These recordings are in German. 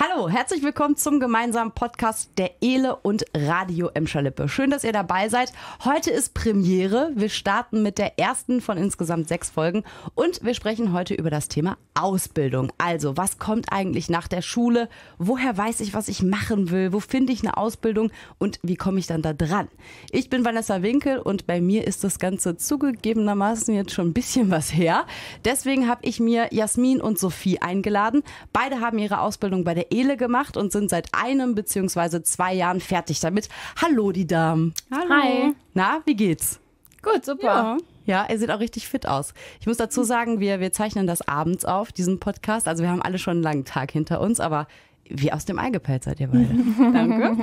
Hallo, herzlich willkommen zum gemeinsamen Podcast der Ele und Radio Emscherlippe. Schön, dass ihr dabei seid. Heute ist Premiere. Wir starten mit der ersten von insgesamt sechs Folgen und wir sprechen heute über das Thema Ausbildung. Also, was kommt eigentlich nach der Schule? Woher weiß ich, was ich machen will? Wo finde ich eine Ausbildung und wie komme ich dann da dran? Ich bin Vanessa Winkel und bei mir ist das Ganze zugegebenermaßen jetzt schon ein bisschen was her. Deswegen habe ich mir Jasmin und Sophie eingeladen. Beide haben ihre Ausbildung bei der der gemacht und sind seit einem bzw. zwei Jahren fertig damit. Hallo, die Damen. Hallo. Hi. Na, wie geht's? Gut, super. Ja. Ja, ihr seht auch richtig fit aus. Ich muss dazu sagen, wir, wir zeichnen das abends auf, diesen Podcast. Also wir haben alle schon einen langen Tag hinter uns, aber wie aus dem Ei gepellt seid ihr beide. Danke.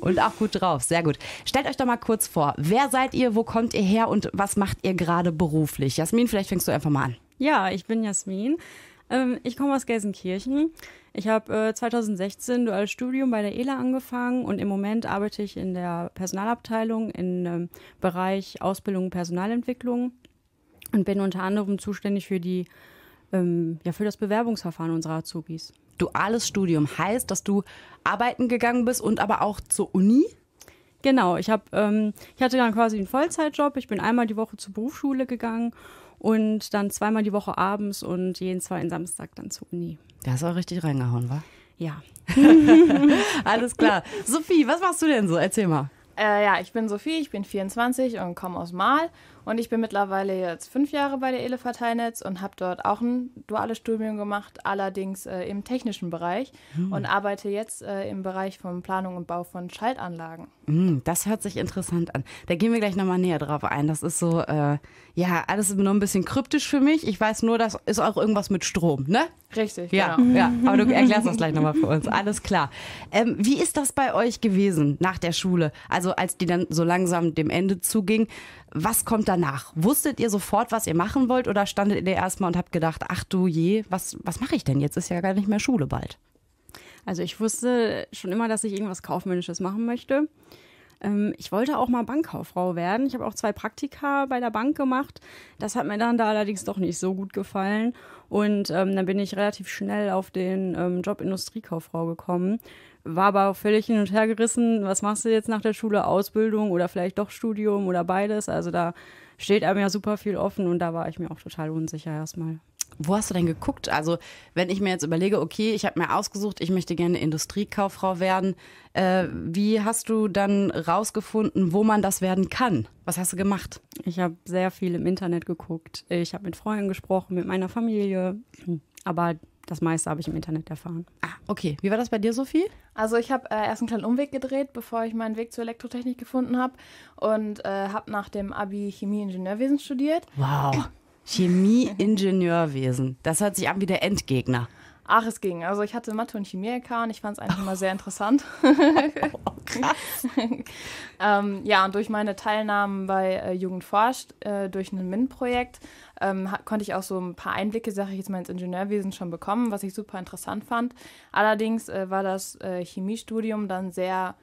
Und auch gut drauf, sehr gut. Stellt euch doch mal kurz vor, wer seid ihr, wo kommt ihr her und was macht ihr gerade beruflich? Jasmin, vielleicht fängst du einfach mal an. Ja, ich bin Jasmin. Ähm, ich komme aus Gelsenkirchen. Ich habe äh, 2016 duales Studium bei der ELA angefangen und im Moment arbeite ich in der Personalabteilung im ähm, Bereich Ausbildung und Personalentwicklung und bin unter anderem zuständig für die ähm, ja, für das Bewerbungsverfahren unserer Azubis. Duales Studium heißt, dass du arbeiten gegangen bist und aber auch zur Uni? Genau, ich, hab, ähm, ich hatte dann quasi einen Vollzeitjob. Ich bin einmal die Woche zur Berufsschule gegangen und dann zweimal die Woche abends und jeden zweiten Samstag dann zur Uni. Da hast du auch richtig reingehauen, wa? Ja. Alles klar. Sophie, was machst du denn so? Erzähl mal. Äh, ja, ich bin Sophie, ich bin 24 und komme aus Mahl. Und ich bin mittlerweile jetzt fünf Jahre bei der ELE Verteilnetz und habe dort auch ein duales Studium gemacht, allerdings äh, im technischen Bereich hm. und arbeite jetzt äh, im Bereich von Planung und Bau von Schaltanlagen. Mm, das hört sich interessant an. Da gehen wir gleich nochmal näher drauf ein. Das ist so, äh, ja, alles nur ein bisschen kryptisch für mich. Ich weiß nur, das ist auch irgendwas mit Strom, ne? Richtig, ja. Genau. ja. Aber du erklärst das gleich nochmal für uns. Alles klar. Ähm, wie ist das bei euch gewesen nach der Schule? Also als die dann so langsam dem Ende zuging, was kommt danach? Wusstet ihr sofort, was ihr machen wollt oder standet ihr erstmal und habt gedacht, ach du je, was, was mache ich denn jetzt? Ist ja gar nicht mehr Schule bald. Also ich wusste schon immer, dass ich irgendwas Kaufmännisches machen möchte. Ähm, ich wollte auch mal Bankkauffrau werden. Ich habe auch zwei Praktika bei der Bank gemacht. Das hat mir dann da allerdings doch nicht so gut gefallen. Und ähm, dann bin ich relativ schnell auf den ähm, Job Industriekauffrau gekommen. War aber völlig hin und her gerissen. Was machst du jetzt nach der Schule? Ausbildung oder vielleicht doch Studium oder beides? Also da steht einem ja super viel offen und da war ich mir auch total unsicher erstmal. Wo hast du denn geguckt? Also, wenn ich mir jetzt überlege, okay, ich habe mir ausgesucht, ich möchte gerne Industriekauffrau werden, äh, wie hast du dann rausgefunden, wo man das werden kann? Was hast du gemacht? Ich habe sehr viel im Internet geguckt. Ich habe mit Freunden gesprochen, mit meiner Familie, aber das meiste habe ich im Internet erfahren. Ah, okay. Wie war das bei dir, Sophie? Also ich habe äh, erst einen kleinen Umweg gedreht, bevor ich meinen Weg zur Elektrotechnik gefunden habe und äh, habe nach dem Abi Chemieingenieurwesen studiert. Wow. Äh, Chemieingenieurwesen. Das hört sich an wie der Endgegner. Ach, es ging. Also ich hatte Mathe und Chemie LK und ich fand es einfach mal sehr interessant. oh, krass. ähm, ja, und durch meine Teilnahmen bei äh, Jugend forscht, äh, durch ein MINT-Projekt, ähm, konnte ich auch so ein paar Einblicke, sage ich jetzt mal, ins Ingenieurwesen schon bekommen, was ich super interessant fand. Allerdings äh, war das äh, Chemiestudium dann sehr,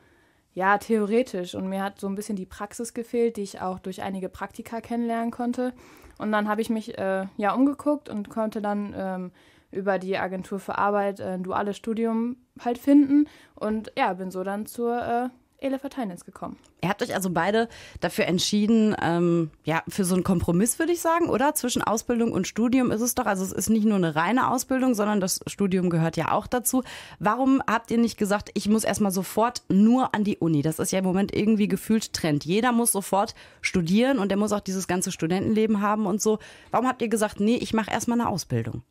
ja, theoretisch und mir hat so ein bisschen die Praxis gefehlt, die ich auch durch einige Praktika kennenlernen konnte. Und dann habe ich mich äh, ja umgeguckt und konnte dann ähm, über die Agentur für Arbeit äh, ein duales Studium halt finden und ja, bin so dann zur äh, Ele gekommen. Ihr habt euch also beide dafür entschieden, ähm, ja, für so einen Kompromiss, würde ich sagen, oder? Zwischen Ausbildung und Studium ist es doch. Also es ist nicht nur eine reine Ausbildung, sondern das Studium gehört ja auch dazu. Warum habt ihr nicht gesagt, ich muss erstmal sofort nur an die Uni? Das ist ja im Moment irgendwie gefühlt Trend. Jeder muss sofort studieren und der muss auch dieses ganze Studentenleben haben und so. Warum habt ihr gesagt, nee, ich mache erstmal eine Ausbildung?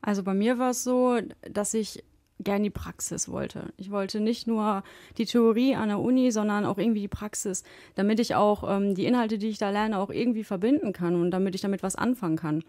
Also bei mir war es so, dass ich gern die Praxis wollte. Ich wollte nicht nur die Theorie an der Uni, sondern auch irgendwie die Praxis, damit ich auch ähm, die Inhalte, die ich da lerne, auch irgendwie verbinden kann und damit ich damit was anfangen kann.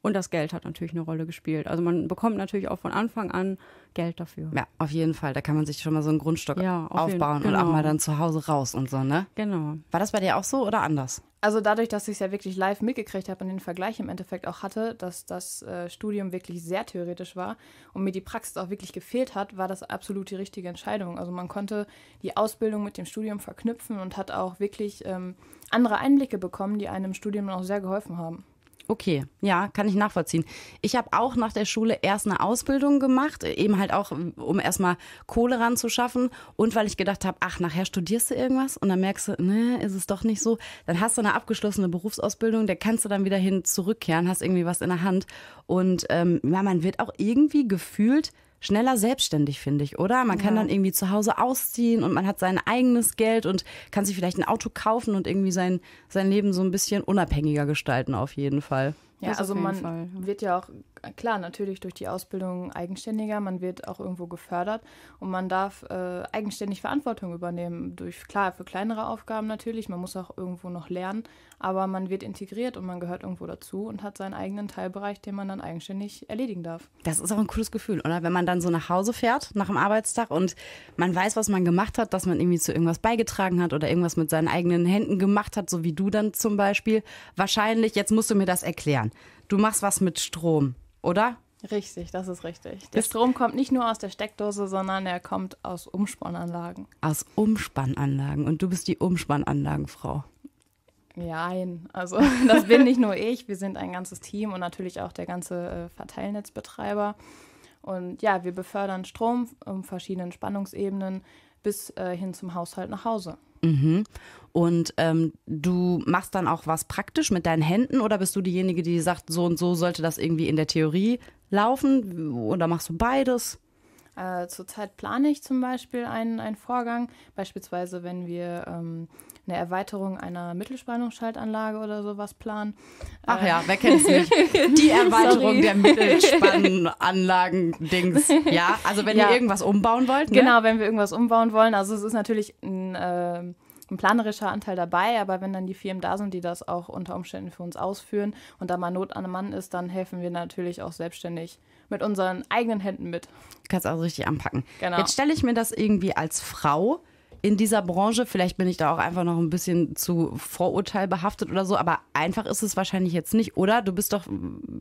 Und das Geld hat natürlich eine Rolle gespielt. Also man bekommt natürlich auch von Anfang an Geld dafür. Ja, auf jeden Fall. Da kann man sich schon mal so einen Grundstock ja, auf aufbauen jeden, genau. und auch mal dann zu Hause raus und so, ne? Genau. War das bei dir auch so oder anders? Also dadurch, dass ich es ja wirklich live mitgekriegt habe und den Vergleich im Endeffekt auch hatte, dass das äh, Studium wirklich sehr theoretisch war und mir die Praxis auch wirklich gefehlt hat, war das absolut die richtige Entscheidung. Also man konnte die Ausbildung mit dem Studium verknüpfen und hat auch wirklich ähm, andere Einblicke bekommen, die einem im Studium auch sehr geholfen haben. Okay, ja, kann ich nachvollziehen. Ich habe auch nach der Schule erst eine Ausbildung gemacht, eben halt auch, um erstmal Kohle ranzuschaffen und weil ich gedacht habe, ach, nachher studierst du irgendwas und dann merkst du, ne, ist es doch nicht so. Dann hast du eine abgeschlossene Berufsausbildung, der kannst du dann wieder hin zurückkehren, hast irgendwie was in der Hand und ähm, ja, man wird auch irgendwie gefühlt schneller selbstständig, finde ich, oder? Man kann ja. dann irgendwie zu Hause ausziehen und man hat sein eigenes Geld und kann sich vielleicht ein Auto kaufen und irgendwie sein, sein Leben so ein bisschen unabhängiger gestalten, auf jeden Fall. Ja, das also man Fall. wird ja auch klar, natürlich durch die Ausbildung eigenständiger, man wird auch irgendwo gefördert und man darf äh, eigenständig Verantwortung übernehmen. Durch, klar, für kleinere Aufgaben natürlich, man muss auch irgendwo noch lernen, aber man wird integriert und man gehört irgendwo dazu und hat seinen eigenen Teilbereich, den man dann eigenständig erledigen darf. Das ist auch ein cooles Gefühl, oder? Wenn man dann so nach Hause fährt, nach dem Arbeitstag und man weiß, was man gemacht hat, dass man irgendwie zu irgendwas beigetragen hat oder irgendwas mit seinen eigenen Händen gemacht hat, so wie du dann zum Beispiel. Wahrscheinlich, jetzt musst du mir das erklären. Du machst was mit Strom oder? Richtig, das ist richtig. Der ist Strom kommt nicht nur aus der Steckdose, sondern er kommt aus Umspannanlagen. Aus Umspannanlagen. Und du bist die Umspannanlagenfrau. Nein, also das bin nicht nur ich, wir sind ein ganzes Team und natürlich auch der ganze äh, Verteilnetzbetreiber. Und ja, wir befördern Strom um verschiedenen Spannungsebenen bis äh, hin zum Haushalt nach Hause. Mhm. Und ähm, du machst dann auch was praktisch mit deinen Händen oder bist du diejenige, die sagt, so und so sollte das irgendwie in der Theorie laufen oder machst du beides? Äh, zurzeit plane ich zum Beispiel einen, einen Vorgang, beispielsweise wenn wir ähm, eine Erweiterung einer Mittelspannungsschaltanlage oder sowas planen. Ach ja, ähm, wer kennt es nicht? Die Erweiterung der Mittelspannanlagen-Dings. Ja, also wenn ja. ihr irgendwas umbauen wollt. Ne? Genau, wenn wir irgendwas umbauen wollen. Also es ist natürlich ein, äh, ein planerischer Anteil dabei, aber wenn dann die Firmen da sind, die das auch unter Umständen für uns ausführen und da mal Not an einem Mann ist, dann helfen wir natürlich auch selbstständig mit unseren eigenen Händen mit. Du kannst also richtig anpacken. Genau. Jetzt stelle ich mir das irgendwie als Frau in dieser Branche. Vielleicht bin ich da auch einfach noch ein bisschen zu Vorurteil behaftet oder so, aber einfach ist es wahrscheinlich jetzt nicht, oder? Du bist doch,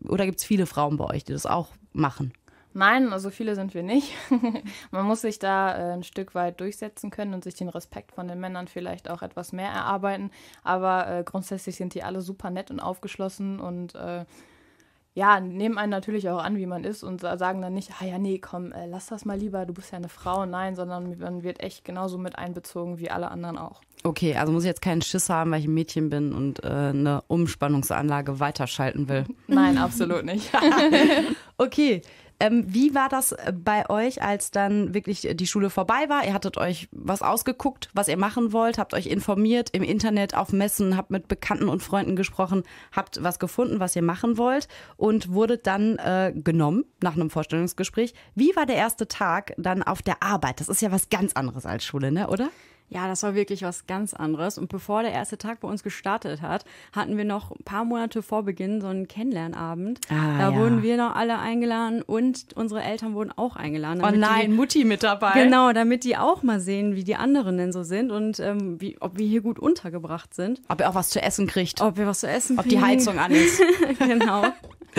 oder gibt es viele Frauen bei euch, die das auch machen? Nein, also viele sind wir nicht. Man muss sich da äh, ein Stück weit durchsetzen können und sich den Respekt von den Männern vielleicht auch etwas mehr erarbeiten. Aber äh, grundsätzlich sind die alle super nett und aufgeschlossen und äh, ja, nehmen einen natürlich auch an, wie man ist und sagen dann nicht, ah ja, nee, komm, äh, lass das mal lieber, du bist ja eine Frau, nein, sondern man wird echt genauso mit einbezogen wie alle anderen auch. Okay, also muss ich jetzt keinen Schiss haben, weil ich ein Mädchen bin und äh, eine Umspannungsanlage weiterschalten will. Nein, absolut nicht. okay, ähm, wie war das äh, bei euch, als dann wirklich die Schule vorbei war? Ihr hattet euch was ausgeguckt, was ihr machen wollt, habt euch informiert im Internet, auf Messen, habt mit Bekannten und Freunden gesprochen, habt was gefunden, was ihr machen wollt und wurdet dann äh, genommen nach einem Vorstellungsgespräch. Wie war der erste Tag dann auf der Arbeit? Das ist ja was ganz anderes als Schule, ne, oder? Ja, das war wirklich was ganz anderes. Und bevor der erste Tag bei uns gestartet hat, hatten wir noch ein paar Monate vor Beginn so einen Kennenlernabend. Ah, da ja. wurden wir noch alle eingeladen und unsere Eltern wurden auch eingeladen. Oh nein, die, Mutti mit dabei. Genau, damit die auch mal sehen, wie die anderen denn so sind und ähm, wie, ob wir hier gut untergebracht sind. Ob ihr auch was zu essen kriegt. Ob wir was zu essen kriegen. Ob die Heizung an ist. genau.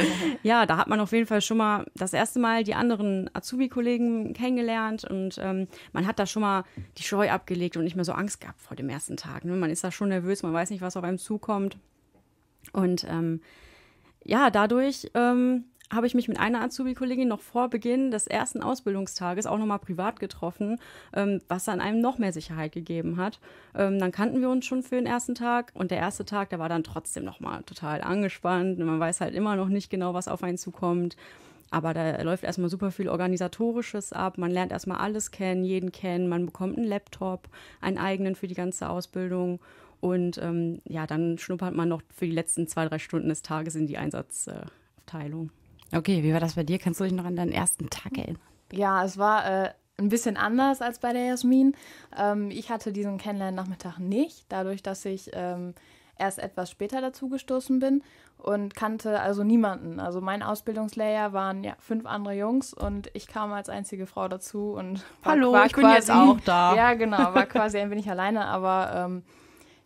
ja, da hat man auf jeden Fall schon mal das erste Mal die anderen Azubi-Kollegen kennengelernt und ähm, man hat da schon mal die Scheu abgelegt und nicht mehr so Angst gehabt vor dem ersten Tag. Ne? Man ist da schon nervös, man weiß nicht, was auf einem zukommt. Und ähm, ja, dadurch ähm, habe ich mich mit einer Azubi-Kollegin noch vor Beginn des ersten Ausbildungstages auch nochmal privat getroffen, ähm, was dann einem noch mehr Sicherheit gegeben hat. Ähm, dann kannten wir uns schon für den ersten Tag und der erste Tag, der war dann trotzdem nochmal total angespannt. Man weiß halt immer noch nicht genau, was auf einen zukommt. Aber da läuft erstmal super viel Organisatorisches ab. Man lernt erstmal alles kennen, jeden kennen. Man bekommt einen Laptop, einen eigenen für die ganze Ausbildung. Und ähm, ja, dann schnuppert man noch für die letzten zwei, drei Stunden des Tages in die Einsatzabteilung. Okay, wie war das bei dir? Kannst du dich noch an deinen ersten Tag erinnern? Ja, es war äh, ein bisschen anders als bei der Jasmin. Ähm, ich hatte diesen Kennenlernen-Nachmittag nicht, dadurch, dass ich ähm, erst etwas später dazugestoßen bin und kannte also niemanden. Also mein Ausbildungslayer waren ja fünf andere Jungs und ich kam als einzige Frau dazu und war, Hallo, war ich quasi, bin jetzt auch da. Ja, genau, war quasi ein wenig alleine, aber ähm,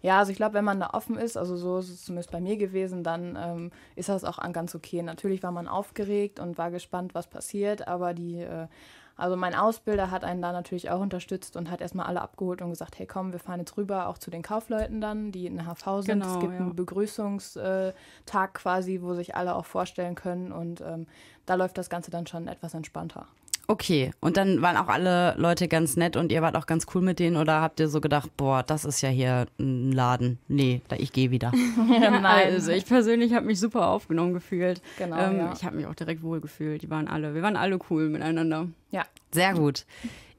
ja, also ich glaube, wenn man da offen ist, also so ist es zumindest bei mir gewesen, dann ähm, ist das auch ganz okay. Natürlich war man aufgeregt und war gespannt, was passiert, aber die, äh, also mein Ausbilder hat einen da natürlich auch unterstützt und hat erstmal alle abgeholt und gesagt, hey komm, wir fahren jetzt rüber, auch zu den Kaufleuten dann, die in der HV sind. Genau, es gibt ja. einen Begrüßungstag quasi, wo sich alle auch vorstellen können und ähm, da läuft das Ganze dann schon etwas entspannter. Okay, und dann waren auch alle Leute ganz nett und ihr wart auch ganz cool mit denen oder habt ihr so gedacht, boah, das ist ja hier ein Laden. Nee, ich gehe wieder. Nein, also ich persönlich habe mich super aufgenommen gefühlt. Genau. Ähm, ja. Ich habe mich auch direkt wohl gefühlt. Die waren alle, wir waren alle cool miteinander. Ja. Sehr gut.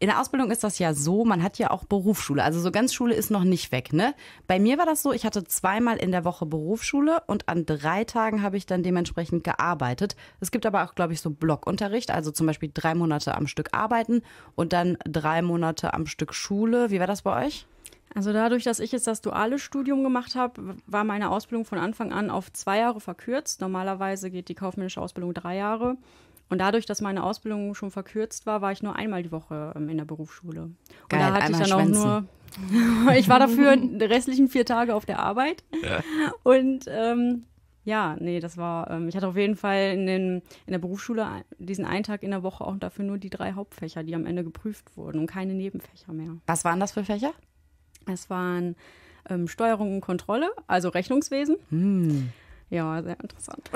In der Ausbildung ist das ja so, man hat ja auch Berufsschule. Also so ganz Schule ist noch nicht weg, ne? Bei mir war das so, ich hatte zweimal in der Woche Berufsschule und an drei Tagen habe ich dann dementsprechend gearbeitet. Es gibt aber auch, glaube ich, so Blockunterricht, also zum Beispiel drei Monate am Stück arbeiten und dann drei Monate am Stück Schule. Wie war das bei euch? Also dadurch, dass ich jetzt das duale Studium gemacht habe, war meine Ausbildung von Anfang an auf zwei Jahre verkürzt. Normalerweise geht die kaufmännische Ausbildung drei Jahre. Und dadurch, dass meine Ausbildung schon verkürzt war, war ich nur einmal die Woche ähm, in der Berufsschule. Geil, und da hatte ich dann auch nur ich war dafür die restlichen vier Tage auf der Arbeit. Ja. Und ähm, ja, nee, das war, ähm, ich hatte auf jeden Fall in, den, in der Berufsschule diesen einen Tag in der Woche auch dafür nur die drei Hauptfächer, die am Ende geprüft wurden und keine Nebenfächer mehr. Was waren das für Fächer? Es waren ähm, Steuerung und Kontrolle, also Rechnungswesen. Hm. Ja, sehr interessant.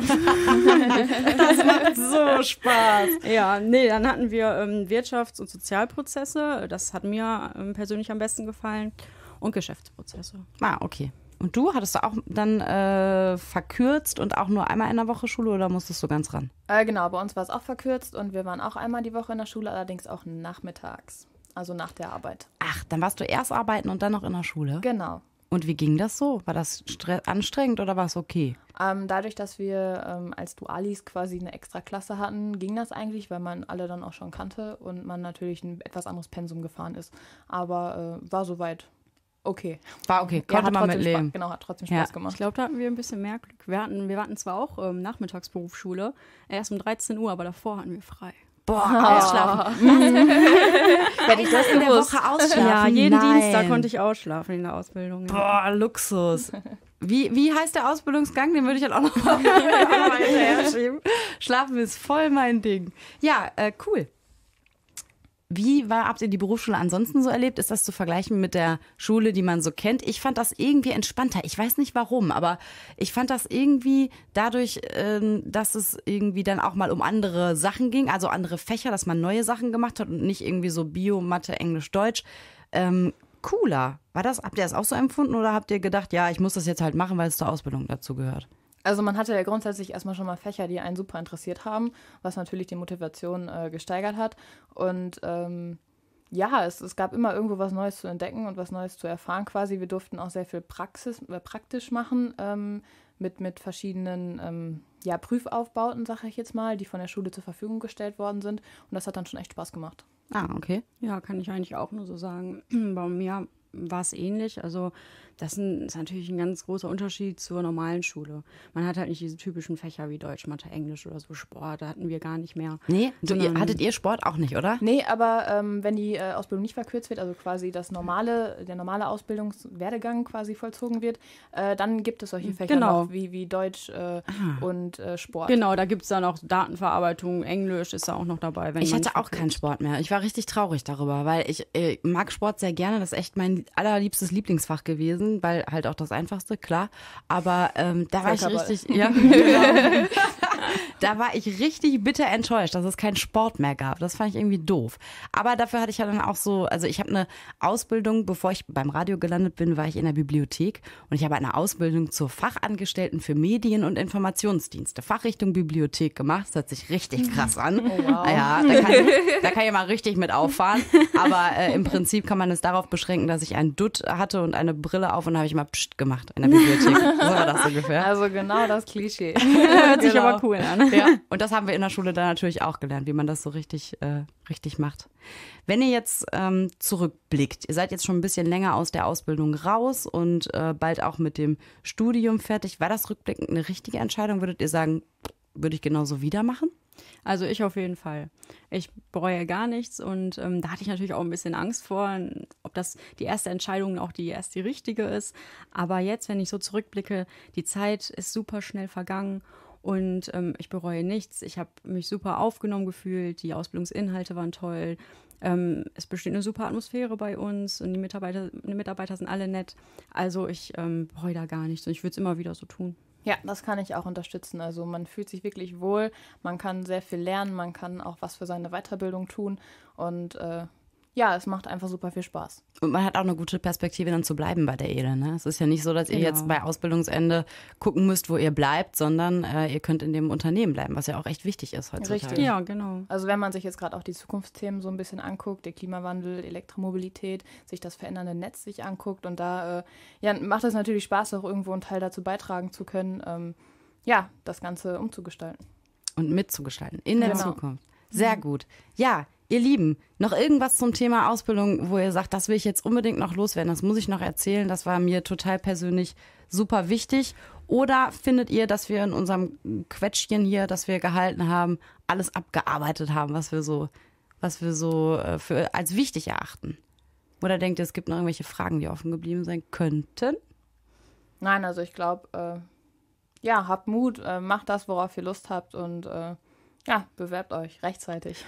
das macht so Spaß. Ja, nee, dann hatten wir ähm, Wirtschafts- und Sozialprozesse. Das hat mir ähm, persönlich am besten gefallen. Und Geschäftsprozesse. Ah, okay. Und du hattest du auch dann äh, verkürzt und auch nur einmal in der Woche Schule oder musstest du ganz ran? Äh, genau, bei uns war es auch verkürzt und wir waren auch einmal die Woche in der Schule, allerdings auch nachmittags, also nach der Arbeit. Ach, dann warst du erst arbeiten und dann noch in der Schule? Genau. Und wie ging das so? War das anstrengend oder war es okay? Ähm, dadurch, dass wir ähm, als Dualis quasi eine extra Klasse hatten, ging das eigentlich, weil man alle dann auch schon kannte und man natürlich ein etwas anderes Pensum gefahren ist. Aber äh, war soweit okay. War okay, konnte ja, man mitleben. Spaß, genau, hat trotzdem Spaß ja. gemacht. Ich glaube, da hatten wir ein bisschen mehr Glück. Wir, hatten, wir waren zwar auch ähm, Nachmittagsberufsschule, erst um 13 Uhr, aber davor hatten wir frei. Boah, ausschlafen. Hätte ich das in gewusst. der Woche ausschlafen? Ja, jeden Nein. Dienstag konnte ich ausschlafen in der Ausbildung. Boah, Luxus. Wie, wie heißt der Ausbildungsgang? Den würde ich halt auch noch mal hinterher schieben. Schlafen ist voll mein Ding. Ja, äh, cool. Wie war, habt ihr die Berufsschule ansonsten so erlebt? Ist das zu vergleichen mit der Schule, die man so kennt? Ich fand das irgendwie entspannter. Ich weiß nicht warum, aber ich fand das irgendwie dadurch, ähm, dass es irgendwie dann auch mal um andere Sachen ging, also andere Fächer, dass man neue Sachen gemacht hat und nicht irgendwie so Bio, Mathe, Englisch, Deutsch. Ähm, cooler. War das, habt ihr das auch so empfunden oder habt ihr gedacht, ja, ich muss das jetzt halt machen, weil es zur Ausbildung dazu gehört? Also man hatte ja grundsätzlich erstmal schon mal Fächer, die einen super interessiert haben, was natürlich die Motivation äh, gesteigert hat. Und ähm, ja, es, es gab immer irgendwo was Neues zu entdecken und was Neues zu erfahren quasi. Wir durften auch sehr viel Praxis, äh, praktisch machen ähm, mit, mit verschiedenen ähm, ja, Prüfaufbauten, sage ich jetzt mal, die von der Schule zur Verfügung gestellt worden sind. Und das hat dann schon echt Spaß gemacht. Ah, okay. Ja, kann ich eigentlich auch nur so sagen. Bei mir war es ähnlich. Also das ist natürlich ein ganz großer Unterschied zur normalen Schule. Man hat halt nicht diese typischen Fächer wie Deutsch, Mathe, Englisch oder so. Sport hatten wir gar nicht mehr. Nee, so ihr, hattet ihr Sport auch nicht, oder? Nee, aber ähm, wenn die äh, Ausbildung nicht verkürzt wird, also quasi das normale, der normale Ausbildungswerdegang quasi vollzogen wird, äh, dann gibt es solche Fächer genau. noch wie, wie Deutsch äh, ah. und äh, Sport. Genau, da gibt es dann auch Datenverarbeitung, Englisch ist da auch noch dabei. ich hatte auch keinen Sport mehr. Ich war richtig traurig darüber, weil ich äh, mag Sport sehr gerne. Das ist echt mein allerliebstes Lieblingsfach gewesen gewesen, weil halt auch das Einfachste, klar. Aber ähm, da Vollkörper. war ich richtig, ja. da war ich richtig bitter enttäuscht, dass es keinen Sport mehr gab. Das fand ich irgendwie doof. Aber dafür hatte ich ja dann auch so, also ich habe eine Ausbildung, bevor ich beim Radio gelandet bin, war ich in der Bibliothek und ich habe eine Ausbildung zur Fachangestellten für Medien und Informationsdienste, Fachrichtung Bibliothek gemacht. Das hört sich richtig krass an. Oh, wow. Ja, da kann, ich, da kann ich mal richtig mit auffahren. Aber äh, im Prinzip kann man es darauf beschränken, dass ich einen Dutt hatte und eine Brille auf und habe ich mal Psst gemacht in der Bibliothek. So war das ungefähr. Also genau das Klischee. hört sich genau. aber cool cool an. Ja, und das haben wir in der Schule dann natürlich auch gelernt, wie man das so richtig, äh, richtig macht. Wenn ihr jetzt ähm, zurückblickt, ihr seid jetzt schon ein bisschen länger aus der Ausbildung raus und äh, bald auch mit dem Studium fertig. War das rückblickend eine richtige Entscheidung? Würdet ihr sagen, würde ich genauso wieder machen? Also ich auf jeden Fall. Ich bereue gar nichts und ähm, da hatte ich natürlich auch ein bisschen Angst vor, ob das die erste Entscheidung auch die erst die richtige ist. Aber jetzt, wenn ich so zurückblicke, die Zeit ist super schnell vergangen und ähm, ich bereue nichts. Ich habe mich super aufgenommen gefühlt. Die Ausbildungsinhalte waren toll. Ähm, es besteht eine super Atmosphäre bei uns und die Mitarbeiter, die Mitarbeiter sind alle nett. Also ich ähm, bereue da gar nichts und ich würde es immer wieder so tun. Ja, das kann ich auch unterstützen. Also man fühlt sich wirklich wohl, man kann sehr viel lernen, man kann auch was für seine Weiterbildung tun und äh, ja, es macht einfach super viel Spaß. Und man hat auch eine gute Perspektive, dann zu bleiben bei der Ede. Ne? Es ist ja nicht so, dass genau. ihr jetzt genau. bei Ausbildungsende gucken müsst, wo ihr bleibt, sondern äh, ihr könnt in dem Unternehmen bleiben, was ja auch echt wichtig ist heutzutage. Richtig, ja, genau. Also wenn man sich jetzt gerade auch die Zukunftsthemen so ein bisschen anguckt, der Klimawandel, Elektromobilität, sich das verändernde Netz sich anguckt und da äh, ja, macht es natürlich Spaß, auch irgendwo einen Teil dazu beitragen zu können, ähm, ja, das Ganze umzugestalten. Und mitzugestalten in der genau. Zukunft. Sehr gut. Ja, Ihr Lieben, noch irgendwas zum Thema Ausbildung, wo ihr sagt, das will ich jetzt unbedingt noch loswerden, das muss ich noch erzählen, das war mir total persönlich super wichtig. Oder findet ihr, dass wir in unserem Quetschchen hier, das wir gehalten haben, alles abgearbeitet haben, was wir so, was wir so äh, für, als wichtig erachten? Oder denkt ihr, es gibt noch irgendwelche Fragen, die offen geblieben sein könnten? Nein, also ich glaube, äh, ja, habt Mut, äh, macht das, worauf ihr Lust habt und äh, ja, bewerbt euch rechtzeitig.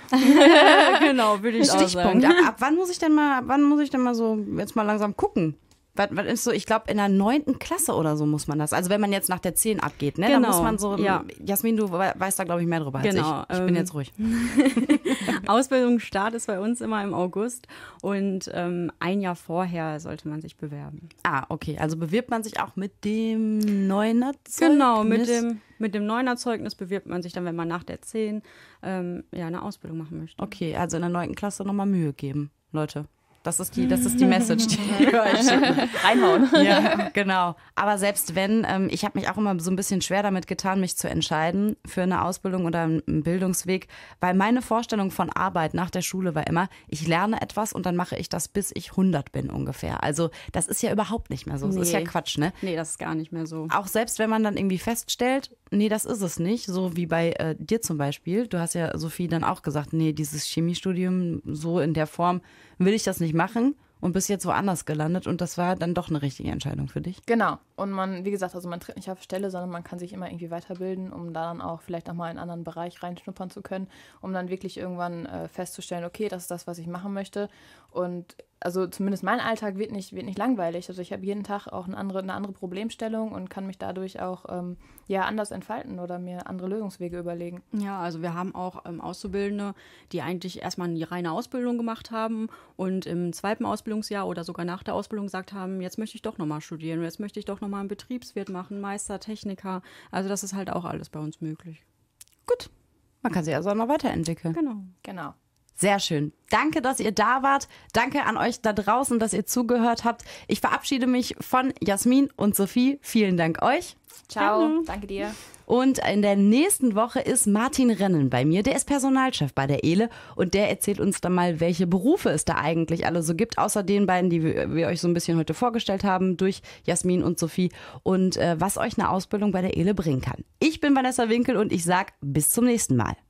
genau, würde ich Stichpunkt. auch sagen. Ab, wann muss ich denn mal, wann muss ich denn mal so jetzt mal langsam gucken? Was, was ist so, ich glaube, in der neunten Klasse oder so muss man das. Also wenn man jetzt nach der 10 abgeht, ne? Genau. Dann muss genau, man so. Ja. Jasmin, du weißt da, glaube ich, mehr drüber genau, als ich. Genau, ich ähm, bin jetzt ruhig. Ausbildungsstart ist bei uns immer im August und ähm, ein Jahr vorher sollte man sich bewerben. Ah, okay. Also bewirbt man sich auch mit dem Neunerzeugnis? Genau, mit dem, mit dem Neunerzeugnis bewirbt man sich dann, wenn man nach der 10 ähm, ja, eine Ausbildung machen möchte. Okay, also in der 9. Klasse nochmal Mühe geben, Leute. Das ist die, das ist die Message, die wir euch schicken. Reinhauen. Ja, genau. Aber selbst wenn, ähm, ich habe mich auch immer so ein bisschen schwer damit getan, mich zu entscheiden für eine Ausbildung oder einen Bildungsweg, weil meine Vorstellung von Arbeit nach der Schule war immer, ich lerne etwas und dann mache ich das, bis ich 100 bin ungefähr. Also das ist ja überhaupt nicht mehr so. Das nee. ist ja Quatsch, ne? Nee, das ist gar nicht mehr so. Auch selbst wenn man dann irgendwie feststellt, nee, das ist es nicht. So wie bei äh, dir zum Beispiel. Du hast ja, Sophie, dann auch gesagt, nee, dieses Chemiestudium so in der Form will ich das nicht machen und bist jetzt woanders gelandet und das war dann doch eine richtige Entscheidung für dich. Genau. Und man, wie gesagt, also man tritt nicht auf Stelle, sondern man kann sich immer irgendwie weiterbilden, um da dann auch vielleicht nochmal in einen anderen Bereich reinschnuppern zu können, um dann wirklich irgendwann äh, festzustellen, okay, das ist das, was ich machen möchte. Und also zumindest mein Alltag wird nicht, wird nicht langweilig. Also ich habe jeden Tag auch eine andere, eine andere Problemstellung und kann mich dadurch auch ähm, ja anders entfalten oder mir andere Lösungswege überlegen. Ja, also wir haben auch ähm, Auszubildende, die eigentlich erstmal eine reine Ausbildung gemacht haben und im zweiten Ausbildungsjahr oder sogar nach der Ausbildung gesagt haben, jetzt möchte ich doch nochmal studieren, jetzt möchte ich doch nochmal einen Betriebswirt machen, Meister, Techniker. Also das ist halt auch alles bei uns möglich. Gut. Man kann sich also auch noch weiterentwickeln. Genau. Genau. Sehr schön. Danke, dass ihr da wart. Danke an euch da draußen, dass ihr zugehört habt. Ich verabschiede mich von Jasmin und Sophie. Vielen Dank euch. Ciao. Hallo. Danke dir. Und in der nächsten Woche ist Martin Rennen bei mir. Der ist Personalchef bei der Ele und der erzählt uns dann mal, welche Berufe es da eigentlich alle so gibt, außer den beiden, die wir, wir euch so ein bisschen heute vorgestellt haben, durch Jasmin und Sophie und äh, was euch eine Ausbildung bei der Ele bringen kann. Ich bin Vanessa Winkel und ich sage bis zum nächsten Mal.